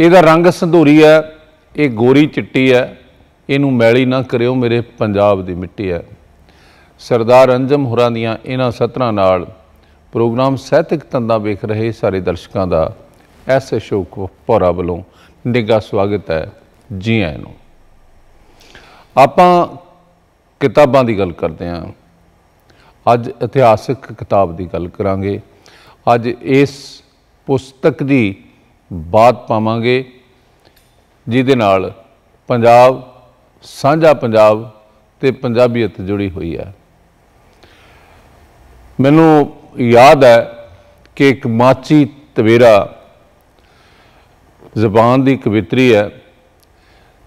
ਇਹਦਾ ਰੰਗ ਸੰਧੂਰੀ ਹੈ ਇਹ ਗੋਰੀ ਚਿੱਟੀ ਹੈ ਇਹਨੂੰ ਮੈਲੀ ਨਾ ਕਰਿਓ ਮੇਰੇ ਪੰਜਾਬ ਦੀ ਮਿੱਟੀ ਹੈ ਸਰਦਾਰ ਅੰਜਮ ਹੁਰਾਂ ਦੀਆਂ ਇਹਨਾਂ ਸਤਰਾਂ ਨਾਲ ਪ੍ਰੋਗਰਾਮ ਸਾਹਿਤਕ ਤੰਦਾ ਵੇਖ ਰਹੇ ਸਾਰੇ ਦਰਸ਼ਕਾਂ ਦਾ ਐਸ ਅਸ਼ੋਕ ਪੋਰਾ ਵੱਲੋਂ ਨਿੱਘਾ ਸਵਾਗਤ ਹੈ ਜੀ ਆਇਆਂ ਨੂੰ ਆਪਾਂ ਕਿਤਾਬਾਂ ਦੀ ਗੱਲ ਕਰਦੇ ਹਾਂ ਅੱਜ ਇਤਿਹਾਸਿਕ ਕਿਤਾਬ ਦੀ ਗੱਲ ਕਰਾਂਗੇ ਅੱਜ ਇਸ ਪੁਸਤਕ ਦੀ ਬਾਤ ਪਾਵਾਂਗੇ ਜਿਹਦੇ ਨਾਲ ਪੰਜਾਬ ਸਾਂਝਾ ਪੰਜਾਬ ਤੇ ਪੰਜਾਬੀਅਤ ਜੁੜੀ ਹੋਈ ਹੈ ਮੈਨੂੰ ਯਾਦ ਹੈ ਕਿ ਇੱਕ ਮਾਚੀ ਤਵੇਰਾ ਜ਼ਬਾਨ ਦੀ ਕਵਿਤਰੀ ਹੈ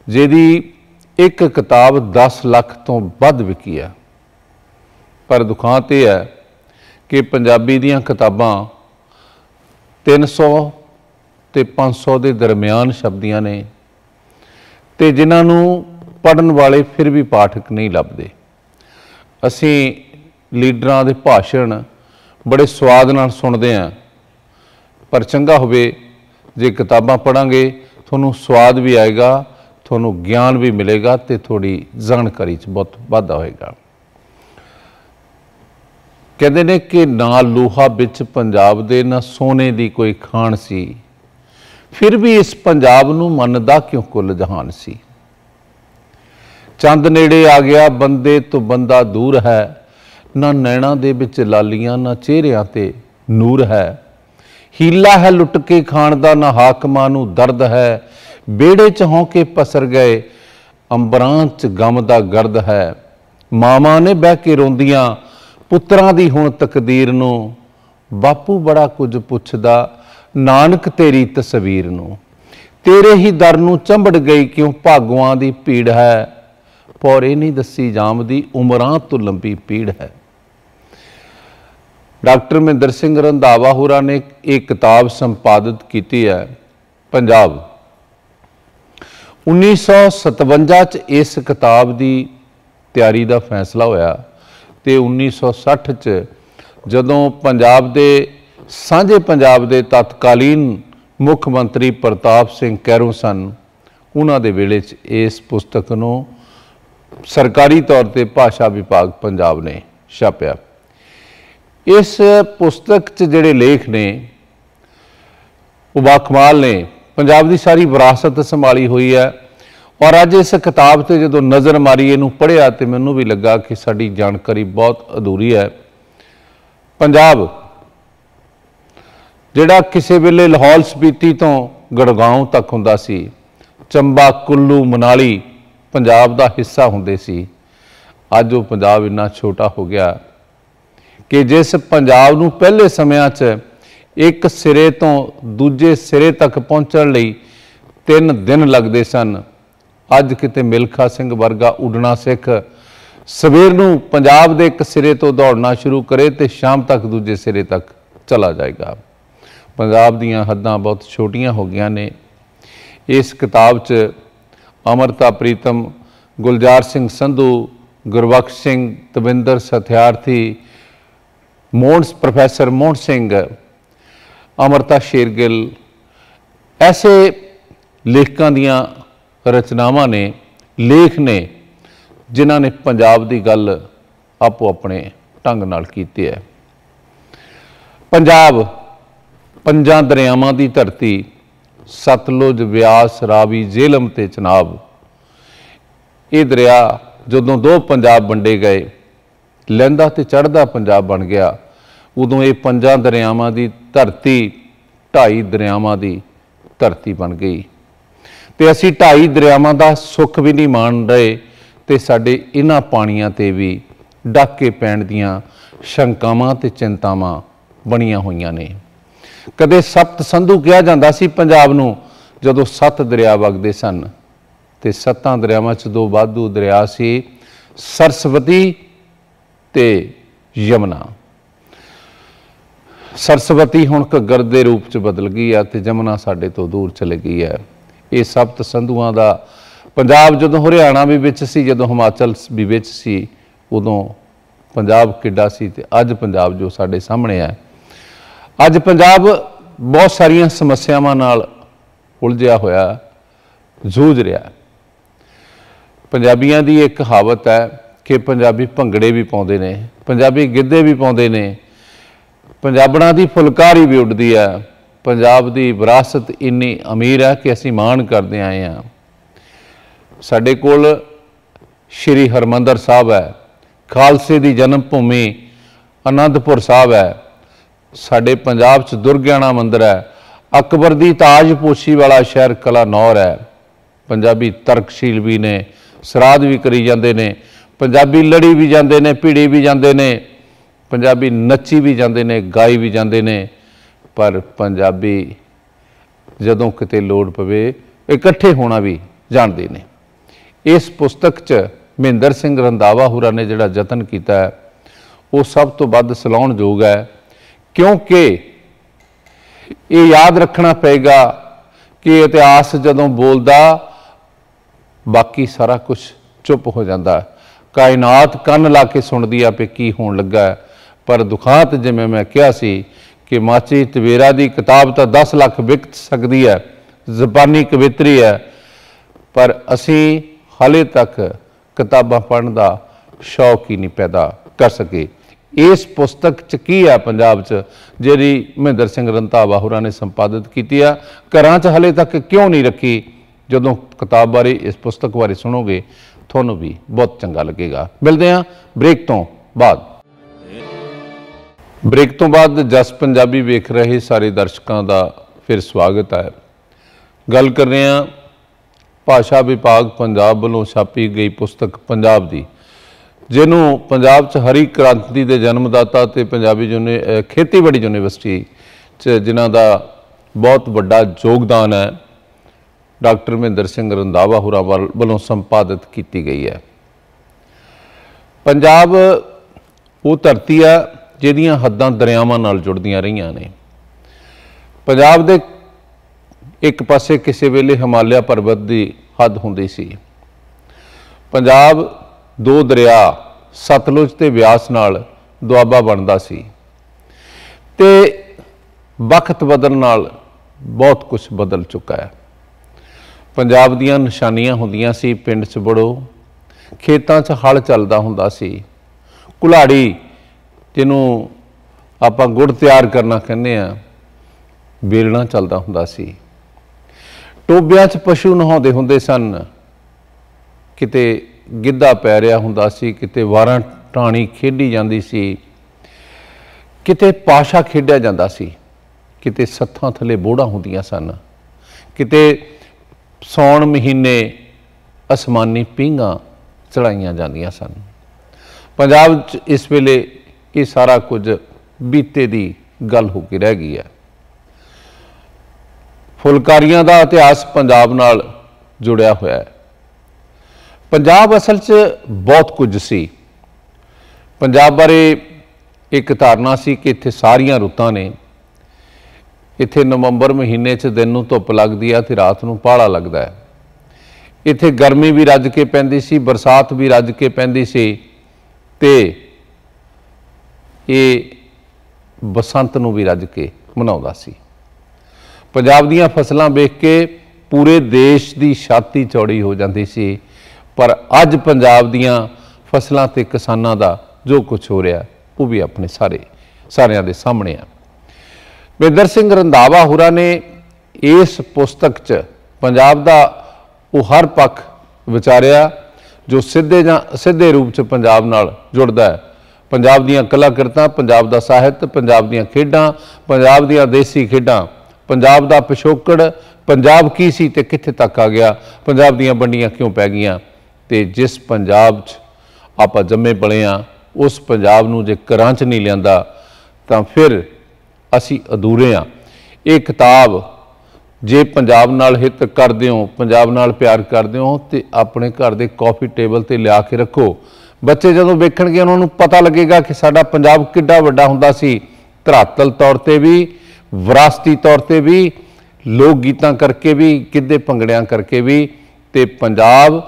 ਜਿਹਦੀ ਇੱਕ ਕਿਤਾਬ 10 ਲੱਖ ਤੋਂ ਵੱਧ ਵਿਕੀ ਹੈ ਪਰ ਦੁਖਾਂਤ ਇਹ ਹੈ ਕਿ ਪੰਜਾਬੀ ਦੀਆਂ ਕਿਤਾਬਾਂ 300 ਤੇ 500 ਦੇ ਦਰਮਿਆਨ ਸ਼ਬਦੀਆਂ ਨੇ ਤੇ ਜਿਨ੍ਹਾਂ ਨੂੰ ਪੜਨ ਵਾਲੇ ਫਿਰ ਵੀ ਪਾਠਕ ਨਹੀਂ ਲੱਭਦੇ ਅਸੀਂ ਲੀਡਰਾਂ ਦੇ ਭਾਸ਼ਣ ਬੜੇ ਸਵਾਦ ਨਾਲ ਸੁਣਦੇ ਆਂ ਪਰ ਚੰਗਾ ਹੋਵੇ ਜੇ ਕਿਤਾਬਾਂ ਪੜਾਂਗੇ ਤੁਹਾਨੂੰ ਸਵਾਦ ਵੀ ਆਏਗਾ ਤੁਹਾਨੂੰ ਗਿਆਨ ਵੀ ਮਿਲੇਗਾ ਤੇ ਥੋੜੀ ਜਾਣਕਾਰੀ 'ਚ ਬਹੁਤ ਵਾਧਾ ਹੋਏਗਾ ਕਹਿੰਦੇ ਨੇ ਕਿ ਨਾ ਲੋਹਾ ਵਿੱਚ ਪੰਜਾਬ ਦੇ ਨਾ ਸੋਨੇ ਦੀ ਕੋਈ ਖਾਣ ਸੀ ਫਿਰ ਵੀ ਇਸ ਪੰਜਾਬ ਨੂੰ ਮੰਨਦਾ ਕਿਉਂ ਕੁੱਲ ਜਹਾਨ ਸੀ ਚੰਦ ਨੇੜੇ ਆ ਗਿਆ ਬੰਦੇ ਤੋਂ ਬੰਦਾ ਦੂਰ ਹੈ ਨਾ ਨੈਣਾ ਦੇ ਵਿੱਚ ਲਾਲੀਆਂ ਨਾ ਚਿਹਰਿਆਂ ਤੇ ਨੂਰ ਹੈ ਹੀਲਾ ਹੈ ਲੁੱਟ ਕੇ ਖਾਣ ਦਾ ਨਾ ਹਾਕਮਾਂ ਨੂੰ ਦਰਦ ਹੈ ਬੇੜੇ ਚ ਕੇ ਪਸਰ ਗਏ ਅੰਬਰਾਂ ਚ ਗਮ ਦਾ ਗਰਦ ਹੈ ਮਾਮਾ ਨੇ ਬਹਿ ਕੇ ਰੋਂਦੀਆਂ ਪੁੱਤਰਾਂ ਦੀ ਹੁਣ ਤਕਦੀਰ ਨੂੰ ਬਾਪੂ ਬੜਾ ਕੁਝ ਪੁੱਛਦਾ ਨਾਨਕ ਤੇਰੀ ਤਸਵੀਰ ਨੂੰ ਤੇਰੇ ਹੀ ਦਰ ਨੂੰ ਚੰਬੜ ਗਈ ਕਿਉਂ ਭਾਗਵਾਂ ਦੀ ਪੀੜ ਹੈ ਪੌਰੇ ਨਹੀਂ ਦੱਸੀ ਜਾਮ ਦੀ ਉਮਰਾਂ ਤੋਂ ਲੰਬੀ ਪੀੜ ਹੈ ਡਾਕਟਰ ਮਹਿੰਦਰ ਸਿੰਘ ਰੰਧਾਵਾ ਹੋਰਾਂ ਨੇ ਇਹ ਕਿਤਾਬ ਸੰਪਾਦਿਤ ਕੀਤੀ ਹੈ ਪੰਜਾਬ 1957 ਚ ਇਸ ਕਿਤਾਬ ਦੀ ਤਿਆਰੀ ਦਾ ਫੈਸਲਾ ਹੋਇਆ ਤੇ 1960 ਚ ਜਦੋਂ ਪੰਜਾਬ ਦੇ ਸਾਂਝੇ ਪੰਜਾਬ ਦੇ ਤਤਕਾਲੀਨ ਮੁੱਖ ਮੰਤਰੀ ਪ੍ਰਤਾਪ ਸਿੰਘ ਕੈਰੋਂ ਸਨ ਉਹਨਾਂ ਦੇ ਵੇਲੇ 'ਚ ਇਸ ਪੁਸਤਕ ਨੂੰ ਸਰਕਾਰੀ ਤੌਰ ਤੇ ਭਾਸ਼ਾ ਵਿਭਾਗ ਪੰਜਾਬ ਨੇ ਛਾਪਿਆ ਇਸ ਪੁਸਤਕ 'ਚ ਜਿਹੜੇ ਲੇਖ ਨੇ ਉਹ ਬਾਖਮਾਲ ਨੇ ਪੰਜਾਬ ਦੀ ਸਾਰੀ ਵਿਰਾਸਤ ਸੰਭਾਲੀ ਹੋਈ ਹੈ ਔਰ ਅੱਜ ਇਸ ਕਿਤਾਬ ਤੇ ਜਦੋਂ ਨਜ਼ਰ ਮਾਰੀ ਇਹਨੂੰ ਪੜਿਆ ਤੇ ਮੈਨੂੰ ਵੀ ਲੱਗਾ ਕਿ ਸਾਡੀ ਜਾਣਕਾਰੀ ਬਹੁਤ ਅਧੂਰੀ ਹੈ ਪੰਜਾਬ ਜਿਹੜਾ ਕਿਸੇ ਵੇਲੇ ਲਾਹੌਲ ਸਪੀਤੀ ਤੋਂ ਗੜਗਾਉਂ ਤੱਕ ਹੁੰਦਾ ਸੀ ਚੰਬਾ ਕੁੱਲੂ ਮਨਾਲੀ ਪੰਜਾਬ ਦਾ ਹਿੱਸਾ ਹੁੰਦੇ ਸੀ ਅੱਜ ਉਹ ਪੰਜਾਬ ਇੰਨਾ ਛੋਟਾ ਹੋ ਗਿਆ ਕਿ ਜਿਸ ਪੰਜਾਬ ਨੂੰ ਪਹਿਲੇ ਸਮਿਆਂ 'ਚ ਇੱਕ ਸਿਰੇ ਤੋਂ ਦੂਜੇ ਸਿਰੇ ਤੱਕ ਪਹੁੰਚਣ ਲਈ 3 ਦਿਨ ਲੱਗਦੇ ਸਨ ਅੱਜ ਕਿਤੇ ਮਿਲਖਾ ਸਿੰਘ ਵਰਗਾ ਉਡਣਾ ਸਿੱਖ ਸਵੇਰ ਨੂੰ ਪੰਜਾਬ ਦੇ ਇੱਕ ਸਿਰੇ ਤੋਂ ਦੌੜਨਾ ਸ਼ੁਰੂ ਕਰੇ ਤੇ ਸ਼ਾਮ ਤੱਕ ਦੂਜੇ ਸਿਰੇ ਤੱਕ ਚਲਾ ਜਾਏਗਾ ਪੰਜਾਬ ਦੀਆਂ ਹੱਦਾਂ ਬਹੁਤ ਛੋਟੀਆਂ ਹੋ ਗਈਆਂ ਨੇ ਇਸ ਕਿਤਾਬ 'ਚ ਅਮਰਤਾ ਪ੍ਰੀਤਮ ਗੁਲਜ਼ਾਰ ਸਿੰਘ ਸੰਧੂ ਗੁਰਬਖਸ਼ ਸਿੰਘ ਤਵਿੰਦਰ ਸਥਿਆਰਥੀ ਮੋਹਨਸ ਪ੍ਰੋਫੈਸਰ ਮੋਹਨ ਸਿੰਘ ਅਮਰਤਾ ਸ਼ੇਰਗਿੱਲ ਐਸੇ ਲੇਖਕਾਂ ਦੀਆਂ ਰਚਨਾਵਾਂ ਨੇ ਲੇਖ ਨੇ ਜਿਨ੍ਹਾਂ ਨੇ ਪੰਜਾਬ ਦੀ ਗੱਲ ਆਪੋ ਆਪਣੇ ਢੰਗ ਨਾਲ ਕੀਤੀ ਹੈ ਪੰਜਾਬ ਪੰਜਾਂ ਦਰਿਆਵਾਂ ਦੀ ਧਰਤੀ ਸਤਲੁਜ ਵਿਆਸ ਰਾਵੀ ਜੇਲਮ ਤੇ ਚਨਾਬ ਇਹ ਦਰਿਆ ਜਦੋਂ ਦੋ ਪੰਜਾਬ ਵੰਡੇ ਗਏ ਲੈਂਦਾ ਤੇ ਚੜਦਾ ਪੰਜਾਬ ਬਣ ਗਿਆ ਉਦੋਂ ਇਹ ਪੰਜਾਂ ਦਰਿਆਵਾਂ ਦੀ ਧਰਤੀ ਢਾਈ ਦਰਿਆਵਾਂ ਦੀ ਧਰਤੀ ਬਣ ਗਈ ਤੇ ਅਸੀਂ ਢਾਈ ਦਰਿਆਵਾਂ ਦਾ ਸੁੱਖ ਵੀ ਨਹੀਂ ਮਾਣ ਰਹੇ ਤੇ ਸਾਡੇ ਇਹਨਾਂ ਪਾਣੀਆਂ ਤੇ ਵੀ ਡਾਕੇ ਪੈਣ ਦੀਆਂ ਸ਼ੰਕਾਵਾਂ ਤੇ ਚਿੰਤਾਵਾਂ ਬਣੀਆਂ ਹੋਈਆਂ ਨੇ ਕਦੇ ਸਪਤ ਸੰਧੂ ਕਿਹਾ ਜਾਂਦਾ ਸੀ ਪੰਜਾਬ ਨੂੰ ਜਦੋਂ ਸੱਤ ਦਰਿਆ ਵਗਦੇ ਸਨ ਤੇ ਸੱਤਾਂ ਦਰਿਆਵਾਂ 'ਚ ਦੋ ਬਾਦੂ ਦਰਿਆ ਸੀ ਸਰਸਵਤੀ ਤੇ ਯਮਨਾ ਸਰਸਵਤੀ ਹੁਣ ਘੱਗਰ ਦੇ ਰੂਪ 'ਚ ਬਦਲ ਗਈ ਆ ਤੇ ਯਮਨਾ ਸਾਡੇ ਤੋਂ ਦੂਰ ਚਲੀ ਗਈ ਹੈ ਇਹ ਸਪਤ ਸੰਧੂਆਂ ਦਾ ਪੰਜਾਬ ਜਦੋਂ ਹਰਿਆਣਾ ਵੀ ਵਿੱਚ ਸੀ ਜਦੋਂ ਹਿਮਾਚਲ ਵੀ ਵਿੱਚ ਸੀ ਉਦੋਂ ਪੰਜਾਬ ਕਿੱਡਾ ਸੀ ਤੇ ਅੱਜ ਪੰਜਾਬ ਜੋ ਸਾਡੇ ਸਾਹਮਣੇ ਆ ਅੱਜ ਪੰਜਾਬ ਬਹੁਤ ਸਾਰੀਆਂ ਸਮੱਸਿਆਵਾਂ ਨਾਲ ਉਲਝਿਆ ਹੋਇਆ ਜੂਝ ਰਿਹਾ ਪੰਜਾਬੀਆਂ ਦੀ ਇੱਕ ਕਹਾਵਤ ਹੈ ਕਿ ਪੰਜਾਬੀ ਭੰਗੜੇ ਵੀ ਪਾਉਂਦੇ ਨੇ ਪੰਜਾਬੀ ਗਿੱਧੇ ਵੀ ਪਾਉਂਦੇ ਨੇ ਪੰਜਾਬਣਾ ਦੀ ਫੁਲਕਾਰੀ ਵੀ ਉੱਡਦੀ ਹੈ ਪੰਜਾਬ ਦੀ ਵਿਰਾਸਤ ਇੰਨੀ ਅਮੀਰ ਹੈ ਕਿ ਅਸੀਂ ਮਾਣ ਕਰਦੇ ਆਏ ਹਾਂ ਸਾਡੇ ਕੋਲ ਸ਼੍ਰੀ ਹਰਮੰਦਰ ਸਾਹਿਬ ਹੈ ਖਾਲਸੇ ਦੀ ਜਨਮ ਭੂਮੀ ਅਨੰਦਪੁਰ ਸਾਹਿਬ ਹੈ ਸਾਡੇ ਪੰਜਾਬ 'ਚ ਦੁਰਗਿਆਣਾ ਮੰਦਿਰ ਹੈ ਅਕਬਰ ਦੀ ਤਾਜਪੋਸ਼ੀ ਵਾਲਾ ਸ਼ਹਿਰ ਕਲਾਨੌਰ ਹੈ ਪੰਜਾਬੀ ਤਰਕਸ਼ੀਲ ਵੀ ਨੇ ਸਰਾਧ ਵੀ ਕਰੀ ਜਾਂਦੇ ਨੇ ਪੰਜਾਬੀ ਲੜੀ ਵੀ ਜਾਂਦੇ ਨੇ ਭੀੜੀ ਵੀ ਜਾਂਦੇ ਨੇ ਪੰਜਾਬੀ ਨੱਚੀ ਵੀ ਜਾਂਦੇ ਨੇ ਗਾਈ ਵੀ ਜਾਂਦੇ ਨੇ ਪਰ ਪੰਜਾਬੀ ਜਦੋਂ ਕਿਤੇ ਲੋੜ ਪਵੇ ਇਕੱਠੇ ਹੋਣਾ ਵੀ ਜਾਣਦੇ ਨੇ ਇਸ ਪੁਸਤਕ 'ਚ ਮਹਿੰਦਰ ਸਿੰਘ ਰੰਦਾਵਾ ਹੁਰਾ ਨੇ ਜਿਹੜਾ ਯਤਨ ਕੀਤਾ ਉਹ ਸਭ ਤੋਂ ਵੱਧ ਸਲਾਹਣਯੋਗ ਹੈ ਕਿਉਂਕਿ ਇਹ ਯਾਦ ਰੱਖਣਾ ਪਏਗਾ ਕਿ ਇਤਿਹਾਸ ਜਦੋਂ ਬੋਲਦਾ ਬਾਕੀ ਸਾਰਾ ਕੁਝ ਚੁੱਪ ਹੋ ਜਾਂਦਾ ਕਾਇਨਾਤ ਕੰਨ ਲਾ ਕੇ ਸੁਣਦੀ ਆ ਪੇ ਕੀ ਹੋਣ ਲੱਗਾ ਪਰ ਦੁਖਾਂਤ ਜਿਵੇਂ ਮੈਂ ਕਿਹਾ ਸੀ ਕਿ ਮਾਚੀ ਤਵੇਰਾ ਦੀ ਕਿਤਾਬ ਤਾਂ 10 ਲੱਖ ਵਿਕ ਸਕਦੀ ਹੈ ਜ਼ਬਾਨੀ ਕਵਿਤਰੀ ਹੈ ਪਰ ਅਸੀਂ ਹਲੇ ਤੱਕ ਕਿਤਾਬਾਂ ਪੜਨ ਦਾ ਸ਼ੌਕ ਹੀ ਨਹੀਂ ਪੈਦਾ ਕਰ ਸਕੇ ਇਸ ਪੁਸਤਕ ਚ ਕੀ ਆ ਪੰਜਾਬ ਚ ਜਿਹੜੀ ਮਹਿੰਦਰ ਸਿੰਘ ਰੰਤਾਵਾ ਹੋਰਾਂ ਨੇ ਸੰਪਾਦਿਤ ਕੀਤੀ ਆ ਘਰਾਂ ਚ ਹਲੇ ਤੱਕ ਕਿਉਂ ਨਹੀਂ ਰੱਖੀ ਜਦੋਂ ਕਿਤਾਬ ਬਾਰੇ ਇਸ ਪੁਸਤਕ ਬਾਰੇ ਸੁਣੋਗੇ ਤੁਹਾਨੂੰ ਵੀ ਬਹੁਤ ਚੰਗਾ ਲੱਗੇਗਾ ਮਿਲਦੇ ਆ ਬ੍ਰੇਕ ਤੋਂ ਬਾਅਦ ਬ੍ਰੇਕ ਤੋਂ ਬਾਅਦ ਜਸ ਪੰਜਾਬੀ ਵੇਖ ਰਹੇ ਸਾਰੇ ਦਰਸ਼ਕਾਂ ਦਾ ਫਿਰ ਸਵਾਗਤ ਹੈ ਗੱਲ ਕਰ ਰਹੇ ਆ ਭਾਸ਼ਾ ਵਿਭਾਗ ਪੰਜਾਬ ਵੱਲੋਂ ਛਾਪੀ ਗਈ ਪੁਸਤਕ ਪੰਜਾਬ ਦੀ ਜਿਹਨੂੰ ਪੰਜਾਬ 'ਚ ਹਰੀ ਕ੍ਰਾਂਤੀ ਦੇ ਜਨਮਦਾਤਾ ਤੇ ਪੰਜਾਬੀ ਜੁਨੇ ਖੇਤੀਬਾੜੀ ਯੂਨੀਵਰਸਿਟੀ 'ਚ ਜਿਨ੍ਹਾਂ ਦਾ ਬਹੁਤ ਵੱਡਾ ਯੋਗਦਾਨ ਹੈ ਡਾਕਟਰ ਮਹਿੰਦਰ ਸਿੰਘ ਰੰਦਾਵਾ ਹੁਰਾ ਵੱਲੋਂ ਸੰਪਾਦਿਤ ਕੀਤੀ ਗਈ ਹੈ ਪੰਜਾਬ ਉਹ ਧਰਤੀ ਆ ਜਿਹਦੀਆਂ ਹੱਦਾਂ ਦਰਿਆਵਾਂ ਨਾਲ ਜੁੜਦੀਆਂ ਰਹੀਆਂ ਨੇ ਪੰਜਾਬ ਦੇ ਇੱਕ ਪਾਸੇ ਕਿਸੇ ਵੇਲੇ ਹਿਮਾਲਿਆ ਪਰਬਤ ਦੀ ਹੱਦ ਹੁੰਦੀ ਸੀ ਪੰਜਾਬ ਦੋ ਦਰਿਆ ਸਤਲੁਜ ਤੇ ਵਿਆਸ ਨਾਲ ਦੁਆਬਾ ਬਣਦਾ ਸੀ ਤੇ ਵਕਤ ਬਦਲ ਨਾਲ ਬਹੁਤ ਕੁਝ ਬਦਲ ਚੁੱਕਾ ਹੈ ਪੰਜਾਬ ਦੀਆਂ ਨਿਸ਼ਾਨੀਆਂ ਹੁੰਦੀਆਂ ਸੀ ਪਿੰਡ 'ਚ ਬੜੋ ਖੇਤਾਂ 'ਚ ਹਲ ਚੱਲਦਾ ਹੁੰਦਾ ਸੀ ਕੁਲਾੜੀ ਜਿਹਨੂੰ ਆਪਾਂ ਗੁੜ ਤਿਆਰ ਕਰਨਾ ਕਹਿੰਦੇ ਆ ਬੇਲਣਾ ਚੱਲਦਾ ਹੁੰਦਾ ਸੀ ਟੋਬਿਆਂ 'ਚ ਪਸ਼ੂ ਨਹਾਉਂਦੇ ਹੁੰਦੇ ਸਨ ਕਿਤੇ ਗਿੱਧਾ ਪੈ ਰਿਹਾ ਹੁੰਦਾ ਸੀ ਕਿਤੇ ਵਾਰਾਂ ਟਾਣੀ ਖੇਡੀ ਜਾਂਦੀ ਸੀ ਕਿਤੇ ਪਾਸ਼ਾ ਖੇਡਿਆ ਜਾਂਦਾ ਸੀ ਕਿਤੇ ਸੱਥਾਂ ਥੱਲੇ ਬੋੜਾ ਹੁੰਦੀਆਂ ਸਨ ਕਿਤੇ ਸੌਣ ਮਹੀਨੇ ਅਸਮਾਨੀ ਪੀਂਗਾ ਚੜਾਈਆਂ ਜਾਂਦੀਆਂ ਸਨ ਪੰਜਾਬ 'ਚ ਇਸ ਵੇਲੇ ਇਹ ਸਾਰਾ ਕੁਝ ਬੀਤੇ ਦੀ ਗੱਲ ਹੋ ਕੇ ਰਹਿ ਗਈ ਹੈ ਫੁਲਕਾਰੀਆਂ ਦਾ ਇਤਿਹਾਸ ਪੰਜਾਬ ਨਾਲ ਜੁੜਿਆ ਹੋਇਆ ਹੈ ਪੰਜਾਬ ਅਸਲ 'ਚ ਬਹੁਤ ਕੁਝ ਸੀ ਪੰਜਾਬ ਬਾਰੇ ਇੱਕ ਧਾਰਨਾ ਸੀ ਕਿ ਇੱਥੇ ਸਾਰੀਆਂ ਰੁੱਤਾਂ ਨੇ ਇੱਥੇ ਨਵੰਬਰ ਮਹੀਨੇ 'ਚ ਦਿਨ ਨੂੰ ਧੁੱਪ ਲੱਗਦੀ ਆ ਤੇ ਰਾਤ ਨੂੰ ਪਾਲਾ ਲੱਗਦਾ ਹੈ ਇੱਥੇ ਗਰਮੀ ਵੀ ਰੱਜ ਕੇ ਪੈਂਦੀ ਸੀ ਬਰਸਾਤ ਵੀ ਰੱਜ ਕੇ ਪੈਂਦੀ ਸੀ ਤੇ ਇਹ ਬਸੰਤ ਨੂੰ ਵੀ ਰੱਜ ਕੇ ਮਨਾਉਂਦਾ ਸੀ ਪੰਜਾਬ ਦੀਆਂ ਫਸਲਾਂ ਵੇਖ ਕੇ ਪੂਰੇ ਦੇਸ਼ ਦੀ ਛਾਤੀ ਚੌੜੀ ਹੋ ਜਾਂਦੀ ਸੀ ਪਰ ਅੱਜ ਪੰਜਾਬ ਦੀਆਂ ਫਸਲਾਂ ਤੇ ਕਿਸਾਨਾਂ ਦਾ ਜੋ ਕੁਝ ਹੋ ਰਿਹਾ ਉਹ ਵੀ ਆਪਣੇ ਸਾਰੇ ਸਾਰਿਆਂ ਦੇ ਸਾਹਮਣੇ ਆ ਬੇਦਰ ਸਿੰਘ ਰੰਦਾਵਾ ਹੁਰਾ ਨੇ ਇਸ ਪੁਸਤਕ 'ਚ ਪੰਜਾਬ ਦਾ ਉਹ ਹਰ ਪੱਖ ਵਿਚਾਰਿਆ ਜੋ ਸਿੱਧੇ ਜਾਂ ਸਿੱਧੇ ਰੂਪ 'ਚ ਪੰਜਾਬ ਨਾਲ ਜੁੜਦਾ ਹੈ ਪੰਜਾਬ ਦੀਆਂ ਕਲਾਕ੍ਰਿਤਾਂ ਪੰਜਾਬ ਦਾ ਸਾਹਿਤ ਪੰਜਾਬ ਦੀਆਂ ਖੇਡਾਂ ਪੰਜਾਬ ਦੀਆਂ ਦੇਸੀ ਖੇਡਾਂ ਪੰਜਾਬ ਦਾ ਪਿਛੋਕੜ ਪੰਜਾਬ ਕੀ ਸੀ ਤੇ ਕਿੱਥੇ ਤੱਕ ਆ ਗਿਆ ਪੰਜਾਬ ਦੀਆਂ ਵੰਡੀਆਂ ਕਿਉਂ ਪੈ ਗਈਆਂ ਤੇ ਜਿਸ ਪੰਜਾਬ 'ਚ ਆਪਾਂ ਜੰਮੇ ਪਲੇ ਆ ਉਸ ਪੰਜਾਬ ਨੂੰ ਜੇ ਕਰਾਂਚ ਨਹੀਂ ਲਿਆਂਦਾ ਤਾਂ ਫਿਰ ਅਸੀਂ ਅਧੂਰੇ ਆ ਇਹ ਕਿਤਾਬ ਜੇ ਪੰਜਾਬ ਨਾਲ ਹਿੱਤ ਕਰਦੇ ਹੋ ਪੰਜਾਬ ਨਾਲ ਪਿਆਰ ਕਰਦੇ ਹੋ ਤੇ ਆਪਣੇ ਘਰ ਦੇ ਕਾਫੀ ਟੇਬਲ ਤੇ ਲਿਆ ਕੇ ਰੱਖੋ ਬੱਚੇ ਜਦੋਂ ਵੇਖਣਗੇ ਉਹਨਾਂ ਨੂੰ ਪਤਾ ਲੱਗੇਗਾ ਕਿ ਸਾਡਾ ਪੰਜਾਬ ਕਿੱਡਾ ਵੱਡਾ ਹੁੰਦਾ ਸੀ ਧਰਾਤਲ ਤੌਰ ਤੇ ਵੀ ਵਿਰਾਸਤੀ ਤੌਰ ਤੇ ਵੀ ਲੋਕ ਗੀਤਾਂ ਕਰਕੇ ਵੀ ਕਿੱਦੇ ਭੰਗੜਿਆਂ ਕਰਕੇ ਵੀ ਤੇ ਪੰਜਾਬ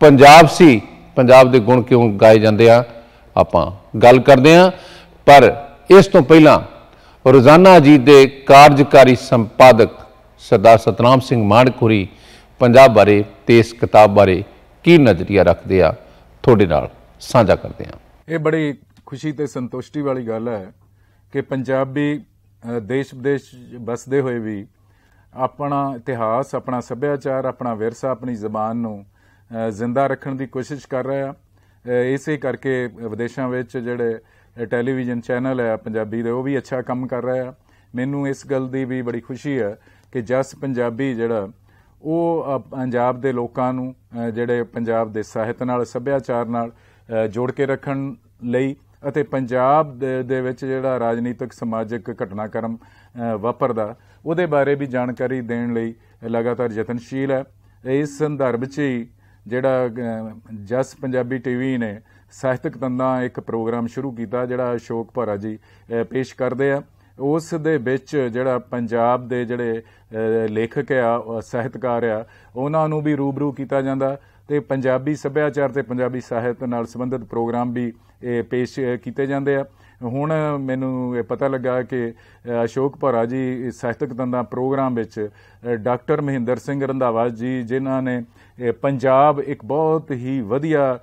ਪੰਜਾਬ ਸੀ ਪੰਜਾਬ ਦੇ ਗੁਣ ਕਿਉਂ ਗਾਏ ਜਾਂਦੇ ਆ ਆਪਾਂ ਗੱਲ ਕਰਦੇ ਆ ਪਰ ਇਸ ਤੋਂ ਪਹਿਲਾਂ ਰੋਜ਼ਾਨਾ ਅਜੀਤ ਦੇ ਕਾਰਜਕਾਰੀ ਸੰਪਾਦਕ ਸਰਦਾਰ ਸਤਨਾਮ ਸਿੰਘ ਮਾੜਕੁਰੀ ਪੰਜਾਬ ਬਾਰੇ ਤੇ ਇਸ ਕਿਤਾਬ ਬਾਰੇ ਕੀ ਨਜ਼ਰੀਆ ਰੱਖਦੇ ਆ ਤੁਹਾਡੇ ਨਾਲ ਸਾਂਝਾ ਕਰਦੇ ਆ ਇਹ ਬੜੀ ਖੁਸ਼ੀ ਤੇ ਸੰਤੁਸ਼ਟੀ ਵਾਲੀ ਗੱਲ ਹੈ ਕਿ ਪੰਜਾਬੀ ਦੇਸ਼ ਵਿਦੇਸ਼ ਬਸਦੇ ਹੋਏ ਵੀ ਆਪਣਾ ਇਤਿਹਾਸ ਆਪਣਾ ਸੱਭਿਆਚਾਰ ਆਪਣਾ ਵਿਰਸਾ ਆਪਣੀ ਜ਼ਬਾਨ ਨੂੰ ਜ਼ਿੰਦਾ ਰੱਖਣ ਦੀ ਕੋਸ਼ਿਸ਼ ਕਰ ਰਿਹਾ ਹੈ ਇਸੇ ਕਰਕੇ ਵਿਦੇਸ਼ਾਂ ਵਿੱਚ ਜਿਹੜੇ ਟੈਲੀਵਿਜ਼ਨ ਚੈਨਲ ਹੈ ਪੰਜਾਬੀ ਦੇ ਉਹ ਵੀ ਅੱਛਾ ਕੰਮ ਕਰ ਰਿਹਾ ਹੈ ਮੈਨੂੰ ਇਸ ਗੱਲ ਦੀ ਵੀ ਬੜੀ ਖੁਸ਼ੀ ਹੈ ਕਿ ਜਸ ਪੰਜਾਬੀ ਜਿਹੜਾ ਉਹ ਪੰਜਾਬ ਦੇ ਲੋਕਾਂ ਨੂੰ ਜਿਹੜੇ ਪੰਜਾਬ ਦੇ ਸਾਹਿਤ ਨਾਲ ਸੱਭਿਆਚਾਰ ਨਾਲ ਜੋੜ ਕੇ ਰੱਖਣ ਲਈ ਅਤੇ ਪੰਜਾਬ ਦੇ ਵਿੱਚ ਜਿਹੜਾ ਰਾਜਨੀਤਿਕ ਸਮਾਜਿਕ ਘਟਨਾਕ੍ਰਮ ਵਾਪਰਦਾ ਉਹਦੇ ਬਾਰੇ ਵੀ ਜਾਣਕਾਰੀ ਦੇਣ ਲਈ ਲਗਾਤਾਰ ਯਤਨਸ਼ੀਲ ਹੈ ਇਸ ਸੰਦਰਭ 'ਚ ਹੀ ਜਿਹੜਾ ਜਸ ਪੰਜਾਬੀ ਟੀਵੀ ਨੇ ਸਾਹਿਤਕ ਤੰਦਾਂ ਇੱਕ ਪ੍ਰੋਗਰਾਮ ਸ਼ੁਰੂ ਕੀਤਾ ਜਿਹੜਾ ਅਸ਼ੋਕ ਭਰਾ ਜੀ ਪੇਸ਼ ਕਰਦੇ ਆ ਉਸ ਦੇ ਵਿੱਚ ਜਿਹੜਾ ਪੰਜਾਬ ਦੇ ਜਿਹੜੇ ਲੇਖਕ ਆ ਸਾਹਿਤਕਾਰ ਆ ਉਹਨਾਂ ਨੂੰ ਵੀ ਰੂਬਰੂ ਕੀਤਾ ਜਾਂਦਾ ਤੇ ਪੰਜਾਬੀ ਸੱਭਿਆਚਾਰ ਤੇ ਪੰਜਾਬੀ ਸਾਹਿਤ ਨਾਲ ਸੰਬੰਧਿਤ ਪ੍ਰੋਗਰਾਮ ਵੀ ਪੇਸ਼ ਕੀਤੇ ਜਾਂਦੇ ਆ ਹੁਣ ਮੈਨੂੰ ਇਹ ਪਤਾ ਲੱਗਾ ਕਿ ਅਸ਼ੋਕ ਭਰਾ ਜੀ ਸਾਹਿਤਕ ਦੰਦਾ ਪ੍ਰੋਗਰਾਮ ਵਿੱਚ ਡਾਕਟਰ ਮਹਿੰਦਰ ਸਿੰਘ ਰੰਧਾਵਾ ਜੀ ਜਿਨ੍ਹਾਂ ਨੇ ਪੰਜਾਬ ਇੱਕ ਬਹੁਤ ਹੀ ਵਧੀਆ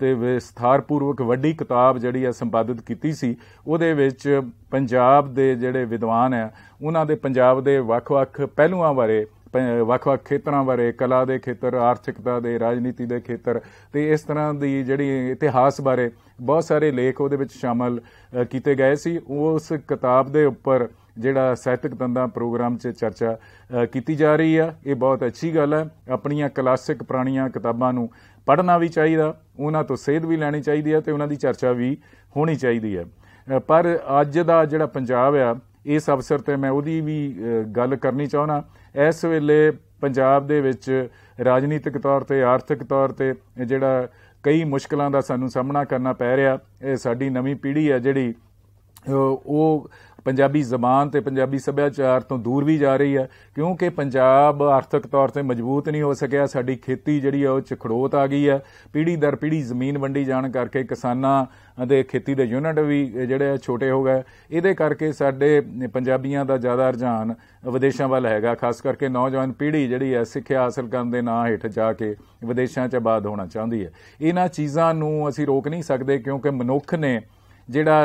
ਤੇ ਵਿਸਥਾਰਪੂਰਵਕ ਵੱਡੀ ਕਿਤਾਬ ਜਿਹੜੀ ਹੈ ਸੰਪਾਦਿਤ ਕੀਤੀ ਸੀ ਉਹਦੇ ਵਿੱਚ ਪੰਜਾਬ ਦੇ ਜਿਹੜੇ ਵਿਦਵਾਨ ਆ ਉਹਨਾਂ ਦੇ ਪੰਜਾਬ ਦੇ ਵੱਖ-ਵੱਖ ਪਹਿਲੂਆਂ ਬਾਰੇ ਵੱਖ-ਵੱਖ ਖੇਤਰਾਂ ਬਾਰੇ ਕਲਾ ਦੇ ਖੇਤਰ ਆਰਥਿਕਤਾ ਦੇ ਰਾਜਨੀਤੀ ਦੇ ਖੇਤਰ ਤੇ ਇਸ ਤਰ੍ਹਾਂ ਦੀ ਜਿਹੜੀ ਇਤਿਹਾਸ ਬਾਰੇ ਬਹੁਤ ਸਾਰੇ ਲੇਖ ਉਹਦੇ ਵਿੱਚ ਸ਼ਾਮਲ ਕੀਤੇ ਗਏ ਸੀ ਉਸ ਕਿਤਾਬ ਦੇ ਉੱਪਰ ਜਿਹੜਾ ਸਾਹਿਤਕ ਦੰਦਾਂ ਪ੍ਰੋਗਰਾਮ 'ਚ ਚਰਚਾ ਕੀਤੀ ਜਾ ਰਹੀ ਆ ਇਹ ਬਹੁਤ ਅੱਛੀ ਗੱਲ ਹੈ ਆਪਣੀਆਂ ਕਲਾਸਿਕ ਪੁਰਾਣੀਆਂ ਕਿਤਾਬਾਂ ਨੂੰ ਪੜ੍ਹਨਾ ਵੀ ਚਾਹੀਦਾ ਉਹਨਾਂ ਤੋਂ ਸੇਧ ਵੀ ਲੈਣੀ ਚਾਹੀਦੀ ਹੈ ਤੇ ਉਹਨਾਂ ਦੀ ਚਰਚਾ ਵੀ ਹੋਣੀ ਚਾਹੀਦੀ ਹੈ ਪਰ ਅੱਜ ਦਾ ਜਿਹੜਾ ਪੰਜਾਬ ਆ ਇਸ ਅਵਸਰ ਤੇ ਮੈਂ ਉਹਦੀ ਵੀ ਗੱਲ ਕਰਨੀ ਚਾਹਣਾ ਇਸ ਵੇਲੇ ਪੰਜਾਬ ਦੇ ਵਿੱਚ ਰਾਜਨੀਤਿਕ ਤੌਰ ਤੇ ਆਰਥਿਕ ਤੌਰ ਤੇ ਜਿਹੜਾ ਕਈ ਮੁਸ਼ਕਲਾਂ ਦਾ ਸਾਨੂੰ ਸਾਹਮਣਾ ਕਰਨਾ ਪੈ ਰਿਹਾ ਇਹ ਸਾਡੀ ਨਵੀਂ ਪੀੜ੍ਹੀ ਹੈ ਜਿਹੜੀ ਉਹ ਪੰਜਾਬੀ ਜ਼ਬਾਨ ਤੇ ਪੰਜਾਬੀ ਸੱਭਿਆਚਾਰ ਤੋਂ ਦੂਰ ਵੀ ਜਾ ਰਹੀ ਹੈ ਕਿਉਂਕਿ ਪੰਜਾਬ ਆਰਥਿਕ ਤੌਰ ਤੇ ਮਜ਼ਬੂਤ ਨਹੀਂ ਹੋ ਸਕਿਆ ਸਾਡੀ ਖੇਤੀ ਜਿਹੜੀ ਹੈ ਉਹ ਚਖੜੋਤ ਆ ਗਈ ਹੈ ਪੀੜੀ ਦਰ ਪੀੜੀ ਜ਼ਮੀਨ ਵੰਡੀ ਜਾਣ ਕਰਕੇ ਕਿਸਾਨਾਂ ਦੇ ਖੇਤੀ ਦੇ ਯੂਨਿਟ ਵੀ ਜਿਹੜੇ ਛੋਟੇ ਹੋ ਗਏ ਇਹਦੇ ਕਰਕੇ ਸਾਡੇ ਪੰਜਾਬੀਆਂ ਦਾ ਜ਼ਿਆਦਾ ਰੁਝਾਨ ਵਿਦੇਸ਼ਾਂ ਵੱਲ ਹੈਗਾ ਖਾਸ ਕਰਕੇ ਨੌਜਵਾਨ ਪੀੜ੍ਹੀ ਜਿਹੜੀ ਹੈ ਸਿੱਖਿਆ ਹਾਸਲ ਕਰਨ ਦੇ ਨਾਂ ਹੇਠ ਜਾ ਕੇ ਵਿਦੇਸ਼ਾਂ 'ਚ ਬਾਦ ਹੋਣਾ ਚਾਹੁੰਦੀ ਹੈ ਇਹਨਾਂ ਚੀਜ਼ਾਂ ਨੂੰ ਅਸੀਂ ਰੋਕ ਨਹੀਂ ਸਕਦੇ ਕਿਉਂਕਿ ਮਨੁੱਖ ਨੇ ਜਿਹੜਾ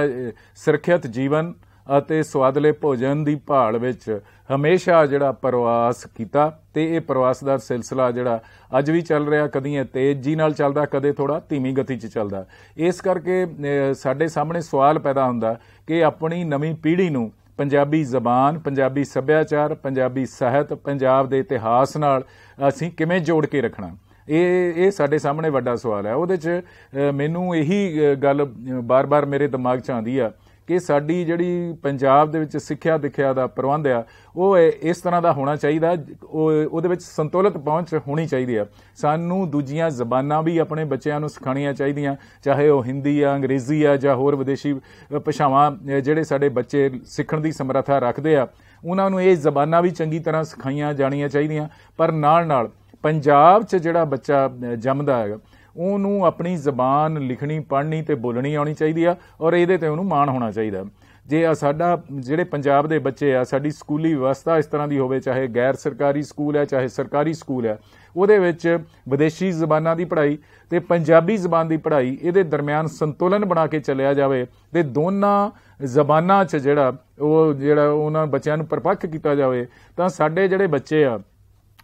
ਸੁਰੱਖਿਅਤ ਜੀਵਨ ਅਤੇ ਸਵਾਦਲੇ ਭੋਜਨ ਦੀ ਭਾਲ ਵਿੱਚ ਹਮੇਸ਼ਾ ਜਿਹੜਾ ਪ੍ਰਵਾਸ ਕੀਤਾ ਤੇ ਇਹ ਪ੍ਰਵਾਸ ਦਾ ਸਿਲਸਿਲਾ ਜਿਹੜਾ ਅੱਜ ਵੀ ਚੱਲ ਰਿਹਾ ਕਦੀ ਇਹ ਤੇਜ਼ੀ ਨਾਲ ਚੱਲਦਾ ਕਦੇ ਥੋੜਾ ਧੀਮੀ ਗਤੀ 'ਚ ਚੱਲਦਾ ਇਸ ਕਰਕੇ ਸਾਡੇ ਸਾਹਮਣੇ ਸਵਾਲ ਪੈਦਾ ਹੁੰਦਾ ਕਿ ਆਪਣੀ ਨਵੀਂ ਪੀੜ੍ਹੀ ਨੂੰ ਪੰਜਾਬੀ ਜ਼ਬਾਨ ਪੰਜਾਬੀ ਸੱਭਿਆਚਾਰ ਪੰਜਾਬੀ ਸਾਹਿਤ ਪੰਜਾਬ ਦੇ ਇਤਿਹਾਸ ਨਾਲ ਅਸੀਂ ਕਿਵੇਂ ਜੋੜ ਕੇ ਰੱਖਣਾ ਇਹ ਇਹ ਸਾਡੇ ਸਾਹਮਣੇ ਵੱਡਾ ਸਵਾਲ ਹੈ ਉਹਦੇ 'ਚ ਮੈਨੂੰ ਇਹੀ ਗੱਲ ਬਾਰ-ਬਾਰ ਮੇਰੇ ਦਿਮਾਗ 'ਚ ਆਂਦੀ ਆ ਕਿ ਸਾਡੀ ਜਿਹੜੀ ਪੰਜਾਬ ਦੇ ਵਿੱਚ ਸਿੱਖਿਆ ਦਿਖਿਆ ਦਾ ਪ੍ਰਬੰਧ ਆ ਉਹ ਇਸ ਤਰ੍ਹਾਂ ਦਾ ਹੋਣਾ ਚਾਹੀਦਾ ਉਹ ਉਹਦੇ ਵਿੱਚ ਸੰਤੁਲਿਤ ਪਹੁੰਚ ਹੋਣੀ ਚਾਹੀਦੀ ਆ ਸਾਨੂੰ ਦੂਜੀਆਂ ਜ਼ਬਾਨਾਂ ਵੀ ਆਪਣੇ ਬੱਚਿਆਂ ਨੂੰ ਸਿਖਾਣੀਆਂ ਚਾਹੀਦੀਆਂ ਚਾਹੇ ਉਹ ਹਿੰਦੀ ਆ ਅੰਗਰੇਜ਼ੀ ਆ ਜਾਂ ਹੋਰ ਵਿਦੇਸ਼ੀ ਭਾਸ਼ਾਵਾਂ ਜਿਹੜੇ ਸਾਡੇ ਬੱਚੇ ਸਿੱਖਣ ਦੀ ਸਮਰੱਥਾ ਰੱਖਦੇ ਆ ਉਹਨਾਂ ਨੂੰ ਇਹ ਜ਼ਬਾਨਾਂ ਵੀ ਚੰਗੀ ਤਰ੍ਹਾਂ ਸਿਖਾਈਆਂ ਜਾਣੀਆਂ ਚਾਹੀਦੀਆਂ ਪਰ ਨਾਲ ਨਾਲ ਪੰਜਾਬ 'ਚ ਜਿਹੜਾ ਬੱਚਾ ਜੰਮਦਾ ਹੈਗਾ ਉਹਨੂੰ ਆਪਣੀ ਜ਼ਬਾਨ ਲਿਖਣੀ ਪੜ੍ਹਨੀ ਤੇ ਬੋਲਣੀ ਆਉਣੀ ਚਾਹੀਦੀ ਆ ਔਰ ਇਹਦੇ ਤੇ ਉਹਨੂੰ ਮਾਣ ਹੋਣਾ ਚਾਹੀਦਾ ਜੇ ਆ ਸਾਡਾ ਜਿਹੜੇ ਪੰਜਾਬ ਦੇ ਬੱਚੇ ਆ ਸਾਡੀ ਸਕੂਲੀ ਵਿਵਸਥਾ ਇਸ ਤਰ੍ਹਾਂ ਦੀ ਹੋਵੇ ਚਾਹੇ ਗੈਰ ਸਰਕਾਰੀ ਸਕੂਲ ਹੈ ਚਾਹੇ ਸਰਕਾਰੀ ਸਕੂਲ ਹੈ ਉਹਦੇ ਵਿੱਚ ਵਿਦੇਸ਼ੀ ਜ਼ਬਾਨਾਂ ਦੀ ਪੜ੍ਹਾਈ ਤੇ ਪੰਜਾਬੀ ਜ਼ਬਾਨ ਦੀ ਪੜ੍ਹਾਈ ਇਹਦੇ ਦਰਮਿਆਨ ਸੰਤੁਲਨ ਬਣਾ ਕੇ ਚੱਲਿਆ ਜਾਵੇ ਤੇ ਦੋਨਾਂ ਜ਼ਬਾਨਾਂ 'ਚ ਜਿਹੜਾ ਉਹ ਜਿਹੜਾ ਉਹਨਾਂ ਬੱਚਿਆਂ ਨੂੰ ਪਰਪੱਕ ਕੀਤਾ ਜਾਵੇ ਤਾਂ ਸਾਡੇ ਜਿਹੜੇ ਬੱਚੇ ਆ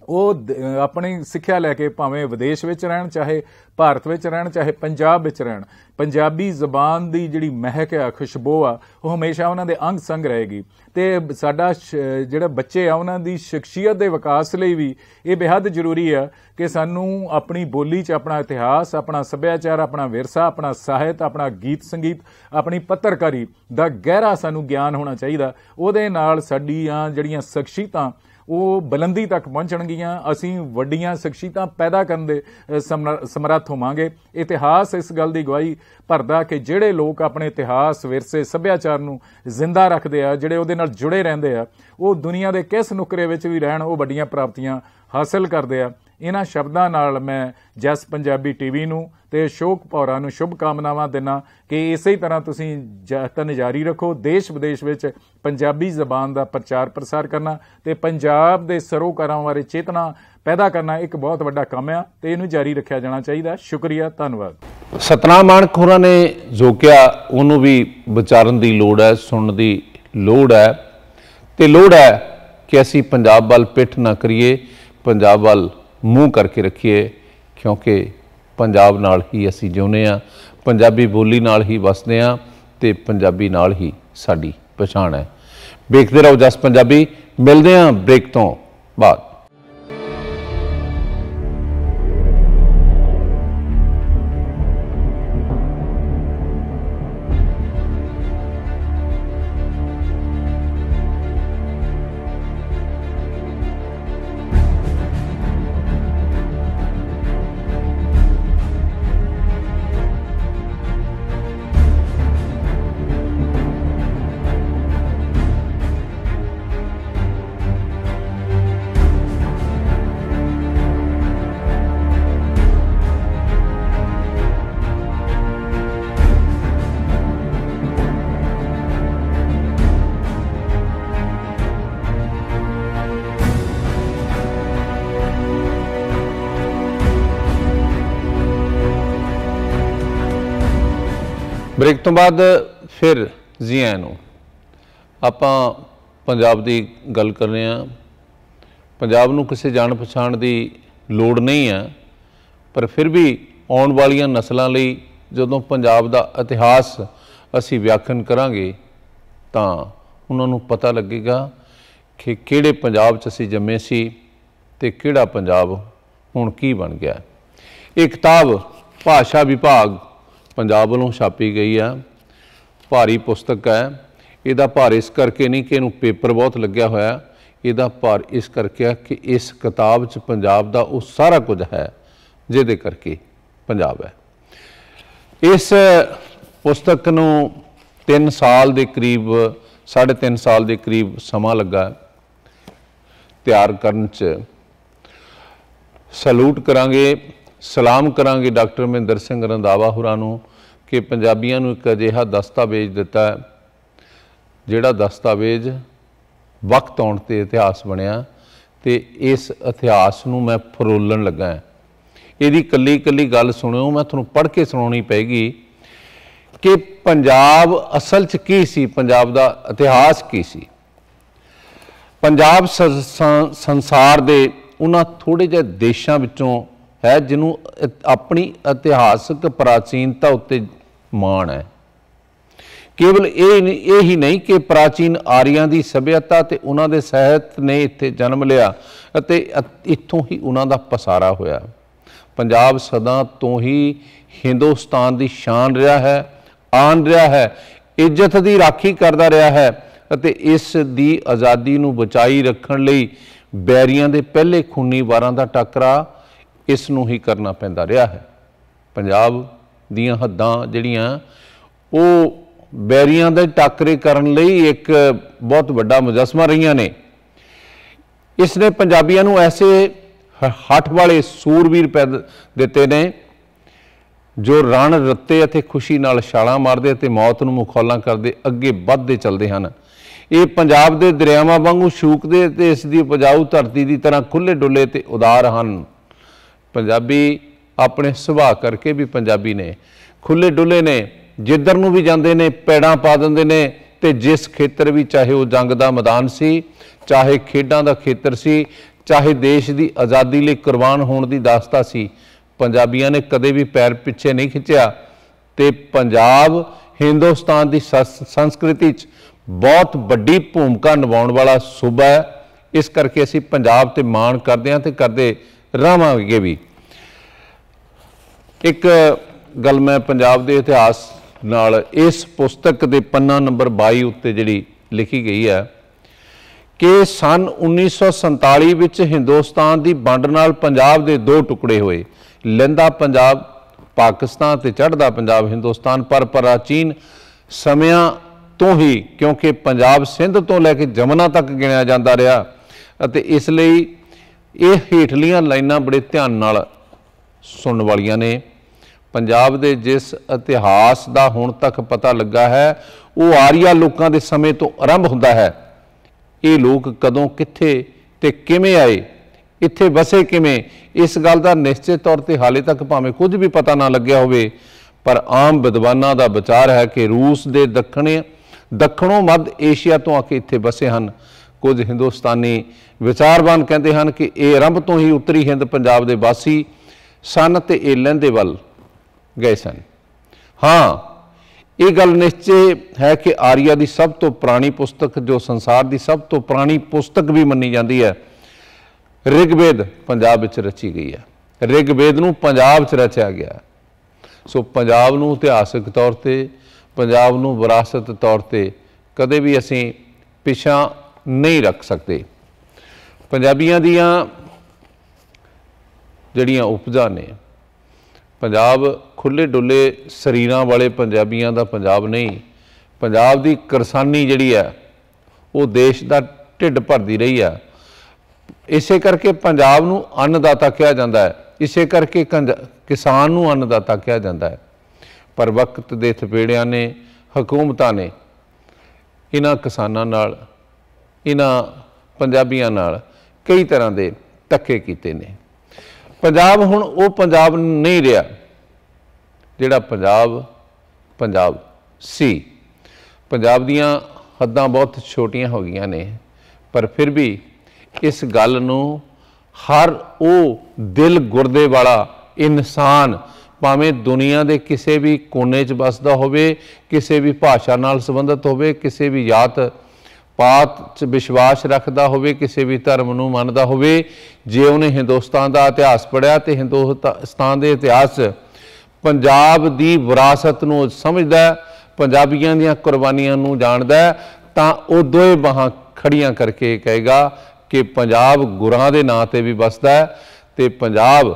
ਉਹ ਆਪਣੀ ਸਿੱਖਿਆ ਲੈ ਕੇ ਭਾਵੇਂ ਵਿਦੇਸ਼ ਵਿੱਚ ਰਹਿਣ ਚਾਹੇ ਭਾਰਤ ਵਿੱਚ ਰਹਿਣ ਚਾਹੇ ਪੰਜਾਬ ਵਿੱਚ ਰਹਿਣ ਪੰਜਾਬੀ ਜ਼ਬਾਨ ਦੀ ਜਿਹੜੀ ਮਹਿਕ ਹੈ ਖੁਸ਼ਬੂ ਆ ਉਹ ਹਮੇਸ਼ਾ ਉਹਨਾਂ ਦੇ ਅੰਗ ਸੰਗ ਰਹੇਗੀ ਤੇ ਸਾਡਾ ਜਿਹੜਾ ਬੱਚੇ ਆ ਉਹਨਾਂ ਦੀ ਸ਼ਖਸੀਅਤ ਦੇ ਵਿਕਾਸ ਲਈ ਵੀ ਇਹ ਬੇहद ਜ਼ਰੂਰੀ ਆ ਕਿ ਸਾਨੂੰ ਆਪਣੀ ਬੋਲੀ 'ਚ ਆਪਣਾ ਇਤਿਹਾਸ ਆਪਣਾ ਸੱਭਿਆਚਾਰ ਆਪਣਾ ਵਿਰਸਾ ਆਪਣਾ ਸਾਹਿਤ ਆਪਣਾ ਗੀਤ ਸੰਗੀਤ ਆਪਣੀ ਪੱਤਰਕਾਰੀ ਦਾ ਗਹਿਰਾ ਸਾਨੂੰ ਗਿਆਨ ਹੋਣਾ ਚਾਹੀਦਾ ਉਹਦੇ ਨਾਲ ਸਾਡੀਆਂ ਜਿਹੜੀਆਂ ਸ਼ਖਸੀਅਤਾਂ ਉਹ ਬਲੰਦੀ ਤੱਕ ਪਹੁੰਚਣਗੀਆਂ ਅਸੀਂ ਵੱਡੀਆਂ ਸ਼ਖਸੀਤਾਂ ਪੈਦਾ ਕਰਨ ਦੇ ਸਮਰੱਥ ਹੋਵਾਂਗੇ ਇਤਿਹਾਸ ਇਸ ਗੱਲ ਦੀ ਗਵਾਹੀ ਭਰਦਾ ਕਿ ਜਿਹੜੇ ਲੋਕ ਆਪਣੇ ਇਤਿਹਾਸ ਵਿਰਸੇ ਸੱਭਿਆਚਾਰ ਨੂੰ ਜ਼ਿੰਦਾ ਰੱਖਦੇ ਆ ਜਿਹੜੇ ਉਹਦੇ ਨਾਲ ਜੁੜੇ ਰਹਿੰਦੇ ਆ ਉਹ ਦੁਨੀਆ ਦੇ ਕਿਸ ਨੁਕਰੇ ਵਿੱਚ ਵੀ ਰਹਿਣ ਉਹ ਵੱਡੀਆਂ ਪ੍ਰਾਪਤੀਆਂ ਹਾਸਲ ਕਰਦੇ ਆ ਇਹਨਾਂ ਸ਼ਬਦਾਂ ਨਾਲ ਮੈਂ ਜਸ ਪੰਜਾਬੀ ਟੀਵੀ ਨੂੰ ਤੇ ਸ਼ੋਕ ਪੌਰਾ ਨੂੰ ਸ਼ੁਭ ਕਾਮਨਾਵਾਂ ਦਿੰਨਾ ਕਿ ਇਸੇ ਤਰ੍ਹਾਂ ਤੁਸੀਂ ਜਤਨ ਜਾਰੀ ਰੱਖੋ ਦੇਸ਼ ਵਿਦੇਸ਼ ਵਿੱਚ ਪੰਜਾਬੀ ਜ਼ਬਾਨ ਦਾ ਪ੍ਰਚਾਰ ਪ੍ਰਸਾਰ ਕਰਨਾ ਤੇ ਪੰਜਾਬ ਦੇ ਸਰੋਕਾਰਾਂ ਬਾਰੇ ਚੇਤਨਾ ਪੈਦਾ ਕਰਨਾ ਇੱਕ ਬਹੁਤ ਵੱਡਾ ਕੰਮ ਆ ਤੇ ਇਹਨੂੰ ਜਾਰੀ ਰੱਖਿਆ ਜਾਣਾ ਚਾਹੀਦਾ ਸ਼ੁਕਰੀਆ ਧੰਨਵਾਦ ਸਤਨਾਮ ਮਾਨਕ ਨੇ ਜੋ ਕਿਹਾ ਉਹਨੂੰ ਵੀ ਵਿਚਾਰਨ ਦੀ ਲੋੜ ਹੈ ਸੁਣਨ ਦੀ ਲੋੜ ਹੈ ਤੇ ਲੋੜ ਹੈ ਕਿ ਅਸੀਂ ਪੰਜਾਬ ਵੱਲ ਪਿੱਠ ਨਾ ਕਰੀਏ ਪੰਜਾਬ ਵੱਲ ਮੂੰਹ ਕਰਕੇ ਰੱਖੀਏ ਕਿਉਂਕਿ ਪੰਜਾਬ ਨਾਲ ਹੀ ਅਸੀਂ ਜਿਉਂਦੇ ਆ ਪੰਜਾਬੀ ਬੋਲੀ ਨਾਲ ਹੀ ਵਸਦੇ ਆ ਤੇ ਪੰਜਾਬੀ ਨਾਲ ਹੀ ਸਾਡੀ ਪਛਾਣ ਹੈ ਵੇਖਦੇ ਰਹੋ ਜਸ ਪੰਜਾਬੀ ਮਿਲਦੇ ਆ ਬ੍ਰੇਕ ਤੋਂ ਬਾਅਦ ਤੋਂ ਬਾਅਦ ਫਿਰ ਜ਼ੀਆਂ ਨੂੰ ਆਪਾਂ ਪੰਜਾਬ ਦੀ ਗੱਲ ਕਰ ਰਹੇ ਆ ਪੰਜਾਬ ਨੂੰ ਕਿਸੇ ਜਾਣ ਪਛਾਣ ਦੀ ਲੋੜ ਨਹੀਂ ਆ ਪਰ ਫਿਰ ਵੀ ਆਉਣ ਵਾਲੀਆਂ ਨਸਲਾਂ ਲਈ ਜਦੋਂ ਪੰਜਾਬ ਦਾ ਇਤਿਹਾਸ ਅਸੀਂ ਵਿਆਖਣ ਕਰਾਂਗੇ ਤਾਂ ਉਹਨਾਂ ਨੂੰ ਪਤਾ ਲੱਗੇਗਾ ਕਿ ਕਿਹੜੇ ਪੰਜਾਬ 'ਚ ਅਸੀਂ ਜੰਮੇ ਸੀ ਤੇ ਕਿਹੜਾ ਪੰਜਾਬ ਹੁਣ ਕੀ ਬਣ ਗਿਆ ਇਹ ਕਿਤਾਬ ਭਾਸ਼ਾ ਵਿਭਾਗ ਪੰਜਾਬ ਵੱਲੋਂ ਛਾਪੀ ਗਈ ਆ ਭਾਰੀ ਪੁਸਤਕ ਹੈ ਇਹਦਾ ਭਾਰ ਇਸ ਕਰਕੇ ਨਹੀਂ ਕਿ ਇਹਨੂੰ ਪੇਪਰ ਬਹੁਤ ਲੱਗਿਆ ਹੋਇਆ ਇਹਦਾ ਭਾਰ ਇਸ ਕਰਕੇ ਆ ਕਿ ਇਸ ਕਿਤਾਬ 'ਚ ਪੰਜਾਬ ਦਾ ਉਹ ਸਾਰਾ ਕੁਝ ਹੈ ਜਿਹਦੇ ਕਰਕੇ ਪੰਜਾਬ ਹੈ ਇਸ ਪੁਸਤਕ ਨੂੰ 3 ਸਾਲ ਦੇ ਕਰੀਬ 3.5 ਸਾਲ ਦੇ ਕਰੀਬ ਸਮਾਂ ਲੱਗਾ ਤਿਆਰ ਕਰਨ 'ਚ ਸਲੂਟ ਕਰਾਂਗੇ ਸਲਾਮ ਕਰਾਂਗੇ ਡਾਕਟਰ ਮਹਿੰਦਰ ਸਿੰਘ ਰੰਦਾਵਾ ਹੁਰਾਂ ਨੂੰ ਕਿ ਪੰਜਾਬੀਆਂ ਨੂੰ ਇੱਕ ਅਜਿਹਾ ਦਸਤਾਵੇਜ਼ ਦਿੱਤਾ ਹੈ ਜਿਹੜਾ ਦਸਤਾਵੇਜ਼ ਵਕਤ ਆਉਣ ਤੇ ਇਤਿਹਾਸ ਬਣਿਆ ਤੇ ਇਸ ਇਤਿਹਾਸ ਨੂੰ ਮੈਂ ਫਰੋਲਣ ਲੱਗਾ ਇਹਦੀ ਕੱਲੀ ਕੱਲੀ ਗੱਲ ਸੁਣਿਓ ਮੈਂ ਤੁਹਾਨੂੰ ਪੜ੍ਹ ਕੇ ਸੁਣਾਉਣੀ ਪੈਗੀ ਕਿ ਪੰਜਾਬ ਅਸਲ 'ਚ ਕੀ ਸੀ ਪੰਜਾਬ ਦਾ ਇਤਿਹਾਸ ਕੀ ਸੀ ਪੰਜਾਬ ਸੰਸਾਰ ਦੇ ਉਹਨਾਂ ਥੋੜੇ ਜਿਹੇ ਦੇਸ਼ਾਂ ਵਿੱਚੋਂ ਹੈ ਜਿਹਨੂੰ ਆਪਣੀ ਇਤਿਹਾਸਕ ਪ੍ਰਾਚੀਨਤਾ ਉੱਤੇ ਮਾਣ ਹੈ ਕੇਵਲ ਇਹ ਇਹ ਹੀ ਨਹੀਂ ਕਿ ਪ੍ਰਾਚੀਨ ਆਰੀਆਂ ਦੀ ਸਭਿਅਤਾ ਤੇ ਉਹਨਾਂ ਦੇ ਸਹਿਤ ਨੇ ਇੱਥੇ ਜਨਮ ਲਿਆ ਅਤੇ ਇੱਥੋਂ ਹੀ ਉਹਨਾਂ ਦਾ ਪਸਾਰਾ ਹੋਇਆ ਪੰਜਾਬ ਸਦਾ ਤੋਂ ਹੀ ਹਿੰਦੁਸਤਾਨ ਦੀ ਸ਼ਾਨ ਰਿਹਾ ਹੈ ਆਨ ਰਿਹਾ ਹੈ ਇੱਜ਼ਤ ਦੀ ਰਾਖੀ ਕਰਦਾ ਰਿਹਾ ਹੈ ਅਤੇ ਇਸ ਦੀ ਆਜ਼ਾਦੀ ਨੂੰ ਬਚਾਈ ਰੱਖਣ ਲਈ ਬੈਰੀਆਂ ਦੇ ਪਹਿਲੇ ਖੂਨੀ ਵਾਰਾਂ ਦਾ ਟਕਰਾ ਇਸ ਨੂੰ ਹੀ ਕਰਨਾ ਪੈਂਦਾ ਰਿਹਾ ਹੈ ਪੰਜਾਬ ਦੀਆਂ ਹੱਦਾਂ ਜਿਹੜੀਆਂ ਉਹ ਬੈਰੀਆਂ ਦੇ ਟੱਕਰੇ ਕਰਨ ਲਈ ਇੱਕ ਬਹੁਤ ਵੱਡਾ ਮੁਜਸਮਾ ਰਹੀਆਂ ਨੇ ਇਸ ਨੇ ਪੰਜਾਬੀਆਂ ਨੂੰ ਐਸੇ ਹੱਠ ਵਾਲੇ ਸੂਰਬੀਰ ਦਿੱਤੇ ਨੇ ਜੋ ਰਣ ਰੱਤੇ ਅਤੇ ਖੁਸ਼ੀ ਨਾਲ ਛਾਲਾਂ ਮਾਰਦੇ ਅਤੇ ਮੌਤ ਨੂੰ ਮੁਖੌਲਾਂ ਕਰਦੇ ਅੱਗੇ ਵੱਧਦੇ ਚੱਲਦੇ ਹਨ ਇਹ ਪੰਜਾਬ ਦੇ ਦਰਿਆਵਾਂ ਵਾਂਗੂ ਸ਼ੂਕਦੇ ਤੇ ਇਸ ਦੀ ਉਪਜਾਊ ਧਰਤੀ ਦੀ ਤਰ੍ਹਾਂ ਖੁੱਲੇ ਡੁੱਲੇ ਤੇ ਉਦਾਰ ਹਨ ਪੰਜਾਬੀ ਆਪਣੇ ਸੁਭਾਅ ਕਰਕੇ ਵੀ ਪੰਜਾਬੀ ਨੇ ਖੁੱਲੇ ਡੁੱਲੇ ਨੇ ਜਿੱਧਰ ਨੂੰ ਵੀ ਜਾਂਦੇ ਨੇ ਪੈੜਾਂ ਪਾ ਦਿੰਦੇ ਨੇ ਤੇ ਜਿਸ ਖੇਤਰ ਵੀ ਚਾਹੇ ਉਹ ਜੰਗ ਦਾ ਮੈਦਾਨ ਸੀ ਚਾਹੇ ਖੇਡਾਂ ਦਾ ਖੇਤਰ ਸੀ ਚਾਹੇ ਦੇਸ਼ ਦੀ ਆਜ਼ਾਦੀ ਲਈ ਕੁਰਬਾਨ ਹੋਣ ਦੀ ਦਾਸਤਾ ਸੀ ਪੰਜਾਬੀਆਂ ਨੇ ਕਦੇ ਵੀ ਪੈਰ ਪਿੱਛੇ ਨਹੀਂ ਖਿੱਚਿਆ ਤੇ ਪੰਜਾਬ ਹਿੰਦੁਸਤਾਨ ਦੀ ਸੰਸਕ੍ਰਿਤੀ 'ਚ ਬਹੁਤ ਵੱਡੀ ਭੂਮਿਕਾ ਨਿਭਾਉਣ ਵਾਲਾ ਸੂਬਾ ਹੈ ਇਸ ਕਰਕੇ ਅਸੀਂ ਪੰਜਾਬ ਤੇ ਮਾਣ ਕਰਦੇ ਹਾਂ ਤੇ ਕਰਦੇ ਰਹਾਂਗੇ ਵੀ ਇੱਕ ਗੱਲ ਮੈਂ ਪੰਜਾਬ ਦੇ ਇਤਿਹਾਸ ਨਾਲ ਇਸ ਪੁਸਤਕ ਦੇ ਪੰਨਾ ਨੰਬਰ 22 ਉੱਤੇ ਜਿਹੜੀ ਲਿਖੀ ਗਈ ਹੈ ਕਿ ਸਨ 1947 ਵਿੱਚ ਹਿੰਦੁਸਤਾਨ ਦੀ ਵੰਡ ਨਾਲ ਪੰਜਾਬ ਦੇ ਦੋ ਟੁਕੜੇ ਹੋਏ ਲੈਂਦਾ ਪੰਜਾਬ ਪਾਕਿਸਤਾਨ ਤੇ ਚੜਦਾ ਪੰਜਾਬ ਹਿੰਦੁਸਤਾਨ ਪਰ ਪ੍ਰਾਚੀਨ ਸਮਿਆਂ ਤੋਂ ਹੀ ਕਿਉਂਕਿ ਪੰਜਾਬ ਸਿੰਧ ਤੋਂ ਲੈ ਕੇ ਜਮਨਾ ਤੱਕ ਗਿਣਿਆ ਜਾਂਦਾ ਰਿਹਾ ਅਤੇ ਇਸ ਲਈ ਇਹ ਹੇਠਲੀਆਂ ਲਾਈਨਾਂ ਬੜੇ ਧਿਆਨ ਨਾਲ ਸੁਣਨ ਵਾਲੀਆਂ ਨੇ ਪੰਜਾਬ ਦੇ ਜਿਸ ਇਤਿਹਾਸ ਦਾ ਹੁਣ ਤੱਕ ਪਤਾ ਲੱਗਾ ਹੈ ਉਹ ਆਰੀਆ ਲੋਕਾਂ ਦੇ ਸਮੇਂ ਤੋਂ ਆਰੰਭ ਹੁੰਦਾ ਹੈ ਇਹ ਲੋਕ ਕਦੋਂ ਕਿੱਥੇ ਤੇ ਕਿਵੇਂ ਆਏ ਇੱਥੇ ਵਸੇ ਕਿਵੇਂ ਇਸ ਗੱਲ ਦਾ ਨਿਸ਼ਚਿਤ ਤੌਰ ਤੇ ਹਾਲੇ ਤੱਕ ਭਾਵੇਂ ਕੁਝ ਵੀ ਪਤਾ ਨਾ ਲੱਗਿਆ ਹੋਵੇ ਪਰ ਆਮ ਵਿਦਵਾਨਾਂ ਦਾ ਵਿਚਾਰ ਹੈ ਕਿ ਰੂਸ ਦੇ ਦੱਖਣੇ ਦੱਖਣੋਂ ਮੱਧ ਏਸ਼ੀਆ ਤੋਂ ਆ ਕੇ ਇੱਥੇ ਵਸੇ ਹਨ ਕੁਝ ਹਿੰਦੁਸਤਾਨੀ ਵਿਚਾਰਵਾਨ ਕਹਿੰਦੇ ਹਨ ਕਿ ਇਹ ਆਰੰਭ ਤੋਂ ਹੀ ਉੱਤਰੀ ਹਿੰਦ ਪੰਜਾਬ ਦੇ ਵਾਸੀ ਸਨ ਤੇ ਇਹ ਦੇ ਵੱਲ ਗਏ ਸਨ ਹਾਂ ਇਹ ਗੱਲ ਨਿਸ਼ਚੇ ਹੈ ਕਿ ਆਰੀਆ ਦੀ ਸਭ ਤੋਂ ਪੁਰਾਣੀ ਪੁਸਤਕ ਜੋ ਸੰਸਾਰ ਦੀ ਸਭ ਤੋਂ ਪੁਰਾਣੀ ਪੁਸਤਕ ਵੀ ਮੰਨੀ ਜਾਂਦੀ ਹੈ ਰਿਗਵੇਦ ਪੰਜਾਬ ਵਿੱਚ ਰਚੀ ਗਈ ਹੈ ਰਿਗਵੇਦ ਨੂੰ ਪੰਜਾਬ ਵਿੱਚ ਰਚਿਆ ਗਿਆ ਸੋ ਪੰਜਾਬ ਨੂੰ ਇਤਿਹਾਸਕ ਤੌਰ ਤੇ ਪੰਜਾਬ ਨੂੰ ਵਿਰਾਸਤ ਤੌਰ ਤੇ ਕਦੇ ਵੀ ਅਸੀਂ ਪਿਛਾਂ ਨਹੀਂ ਰੱਖ ਸਕਦੇ ਪੰਜਾਬੀਆਂ ਦੀਆਂ ਜਿਹੜੀਆਂ ਉਪਜਾਂ ਨੇ ਪੰਜਾਬ ਖੁੱਲੇ ਡੁੱਲੇ ਸਰੀਰਾਂ ਵਾਲੇ ਪੰਜਾਬੀਆਂ ਦਾ ਪੰਜਾਬ ਨਹੀਂ ਪੰਜਾਬ ਦੀ ਕਿਰਸਾਨੀ ਜਿਹੜੀ ਹੈ ਉਹ ਦੇਸ਼ ਦਾ ਢਿੱਡ ਭਰਦੀ ਰਹੀ ਆ ਇਸੇ ਕਰਕੇ ਪੰਜਾਬ ਨੂੰ ਅੰਨਦਾਤਾ ਕਿਹਾ ਜਾਂਦਾ ਹੈ ਇਸੇ ਕਰਕੇ ਕਿਸਾਨ ਨੂੰ ਅੰਨਦਾਤਾ ਕਿਹਾ ਜਾਂਦਾ ਹੈ ਪਰ ਵਕਤ ਦੇ ਥਪੇੜਿਆਂ ਨੇ ਹਕੂਮਤਾਂ ਨੇ ਇਹਨਾਂ ਕਿਸਾਨਾਂ ਨਾਲ ਇਹਨਾਂ ਪੰਜਾਬੀਆਂ ਨਾਲ ਕਈ ਤਰ੍ਹਾਂ ਦੇ ਤੱਕੇ ਕੀਤੇ ਨੇ ਪੰਜਾਬ ਹੁਣ ਉਹ ਪੰਜਾਬ ਨਹੀਂ ਰਿਹਾ ਜਿਹੜਾ ਪੰਜਾਬ ਪੰਜਾਬ ਸੀ ਪੰਜਾਬ ਦੀਆਂ ਹੱਦਾਂ ਬਹੁਤ ਛੋਟੀਆਂ ਹੋ ਗਈਆਂ ਨੇ ਪਰ ਫਿਰ ਵੀ ਇਸ ਗੱਲ ਨੂੰ ਹਰ ਉਹ ਦਿਲ ਗੁਰਦੇ ਵਾਲਾ ਇਨਸਾਨ ਭਾਵੇਂ ਦੁਨੀਆ ਦੇ ਕਿਸੇ ਵੀ ਕੋਨੇ 'ਚ ਵੱਸਦਾ ਹੋਵੇ ਕਿਸੇ ਵੀ ਭਾਸ਼ਾ ਨਾਲ ਸੰਬੰਧਿਤ ਹੋਵੇ ਕਿਸੇ ਵੀ ਜਾਤ ਪਾਤ 'ਚ ਵਿਸ਼ਵਾਸ ਰੱਖਦਾ ਹੋਵੇ ਕਿਸੇ ਵੀ ਧਰਮ ਨੂੰ ਮੰਨਦਾ ਹੋਵੇ ਜੇ ਉਹਨੇ ਹਿੰਦੁਸਤਾਨ ਦਾ ਇਤਿਹਾਸ ਪੜਿਆ ਤੇ ਹਿੰਦੁਸਤਾਨ ਦੇ ਇਤਿਹਾਸ ਪੰਜਾਬ ਦੀ ਵਿਰਾਸਤ ਨੂੰ ਸਮਝਦਾ ਪੰਜਾਬੀਆਂ ਦੀਆਂ ਕੁਰਬਾਨੀਆਂ ਨੂੰ ਜਾਣਦਾ ਤਾਂ ਉਹ ਦੋਏ ਬਾਹਾਂ ਖੜੀਆਂ ਕਰਕੇ ਕਹੇਗਾ ਕਿ ਪੰਜਾਬ ਗੁਰਾਂ ਦੇ ਨਾਂ ਤੇ ਵੀ ਵਸਦਾ ਹੈ ਤੇ ਪੰਜਾਬ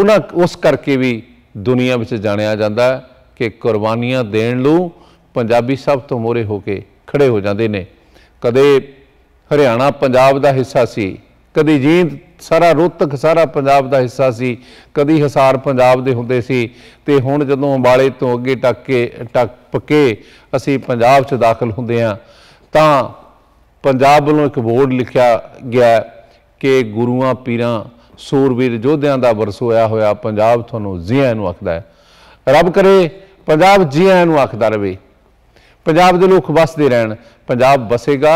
ਉਹਨਾਂ ਉਸ ਕਰਕੇ ਵੀ ਦੁਨੀਆ ਵਿੱਚ ਜਾਣਿਆ ਜਾਂਦਾ ਕਿ ਕੁਰਬਾਨੀਆਂ ਦੇਣ ਨੂੰ ਪੰਜਾਬੀ ਸਭ ਤੋਂ ਮੋਰੇ ਹੋ ਕੇ ਖੜੇ ਹੋ ਜਾਂਦੇ ਨੇ ਕਦੇ ਹਰਿਆਣਾ ਪੰਜਾਬ ਦਾ ਹਿੱਸਾ ਸੀ ਕਦੀ ਜੀਂਦ ਸਾਰਾ ਰੋਤਕ ਸਾਰਾ ਪੰਜਾਬ ਦਾ ਹਿੱਸਾ ਸੀ ਕਦੀ ਹਸਾਰ ਪੰਜਾਬ ਦੇ ਹੁੰਦੇ ਸੀ ਤੇ ਹੁਣ ਜਦੋਂ ਅੰਬਾਲੇ ਤੋਂ ਅੱਗੇ ਟੱਕ ਕੇ ਟੱਕ ਪੱਕੇ ਅਸੀਂ ਪੰਜਾਬ 'ਚ ਦਾਖਲ ਹੁੰਦੇ ਆ ਤਾਂ ਪੰਜਾਬ ਵੱਲੋਂ ਇੱਕ ਬੋਰਡ ਲਿਖਿਆ ਗਿਆ ਕਿ ਗੁਰੂਆਂ ਪੀਰਾਂ ਸੂਰਬੀਰ ਯੋਧਿਆਂ ਦਾ ਵਰਸੋਇਆ ਹੋਇਆ ਪੰਜਾਬ ਤੁਹਾਨੂੰ ਜੀਆਂ ਨੂੰ ਆਖਦਾ ਹੈ ਰੱਬ ਕਰੇ ਪੰਜਾਬ ਜੀਆਂ ਨੂੰ ਆਖਦਾ ਰਵੇ ਪੰਜਾਬ ਦੇ ਲੋਕ ਵਸਦੇ ਰਹਿਣ ਪੰਜਾਬ ਵਸੇਗਾ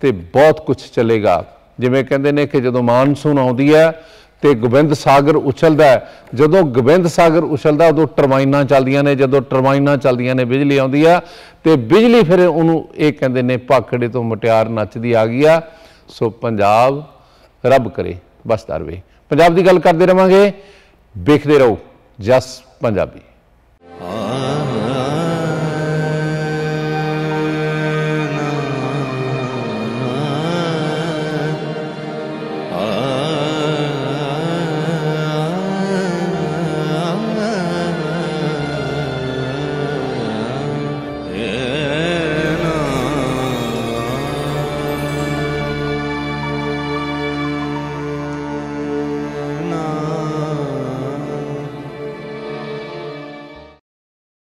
ਤੇ ਬਹੁਤ ਕੁਝ ਚੱਲੇਗਾ ਜਿਵੇਂ ਕਹਿੰਦੇ ਨੇ ਕਿ ਜਦੋਂ ਮਾਨਸੂਨ ਆਉਂਦੀ ਹੈ ਤੇ ਗੋਬਿੰਦ ਸਾਗਰ ਉਛਲਦਾ ਜਦੋਂ ਗੋਬਿੰਦ ਸਾਗਰ ਉਛਲਦਾ ਉਦੋਂ ਟਰਬਾਈਨਾਂ ਚੱਲਦੀਆਂ ਨੇ ਜਦੋਂ ਟਰਬਾਈਨਾਂ ਚੱਲਦੀਆਂ ਨੇ ਬਿਜਲੀ ਆਉਂਦੀ ਆ ਤੇ ਬਿਜਲੀ ਫਿਰ ਉਹਨੂੰ ਇਹ ਕਹਿੰਦੇ ਨੇ ਪਾਕੜੇ ਤੋਂ ਮਟਿਆਰ ਨੱਚਦੀ ਆ ਗਈ ਆ ਸੋ ਪੰਜਾਬ ਰੱਬ ਕਰੇ ਬਸ ਰਵੇ ਪੰਜਾਬ ਦੀ ਗੱਲ ਕਰਦੇ ਰਵਾਂਗੇ ਵੇਖਦੇ ਰਹੋ ਜਸ ਪੰਜਾਬੀ ਆਹ